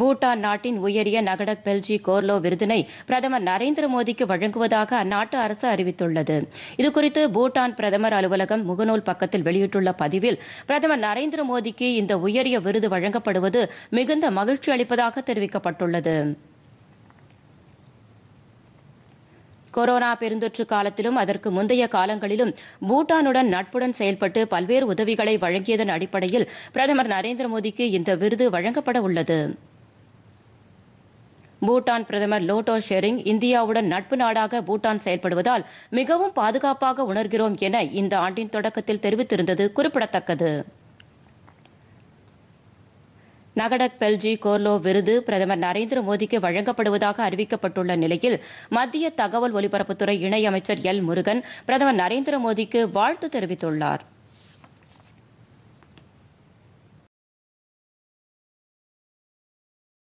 பூட்டான் நாட்டின் உயரிய நகடக் பெல்ஜி கோர்லோ விருதினை பிரதமர் நரேந்திர மோடிக்கு வழங்குவதாக அந்நாட்டு அரசு அறிவித்துள்ளது இதுகுறித்து பூட்டான் பிரதமர் அலுவலகம் முகநூல் பக்கத்தில் வெளியிட்டுள்ள பதிவில் பிரதமர் நரேந்திர மோடிக்கு இந்த உயரிய விருது வழங்கப்படுவது மிகுந்த மகிழ்ச்சி அளிப்பதாக தெரிவிக்கப்பட்டுள்ளது கொரோனா பெருந்தொற்று காலத்திலும் அதற்கு முந்தைய காலங்களிலும் பூட்டானுடன் நட்புடன் செயல்பட்டு பல்வேறு உதவிகளை வழங்கியதன் அடிப்படையில் பிரதமர் நரேந்திர மோடிக்கு இந்த விருது வழங்கப்பட உள்ளது பூட்டான் பிரதமர் லோட்டோ ஷெரிங் இந்தியாவுடன் நட்பு நாடாக பூட்டான் செயல்படுவதால் மிகவும் பாதுகாப்பாக உணர்கிறோம் என இந்த ஆண்டின் தொடக்கத்தில் தெரிவித்திருந்தது குறிப்பிடத்தக்கது நகடக் பெல்ஜி கோர்லோ விருது பிரதமர் நரேந்திர மோடிக்கு வழங்கப்படுவதாக அறிவிக்கப்பட்டுள்ள நிலையில் மத்திய தகவல் ஒலிபரப்புத்துறை இணையமைச்சர் எல் முருகன் பிரதமர் நரேந்திர மோடிக்கு வாழ்த்து தெரிவித்துள்ளாா்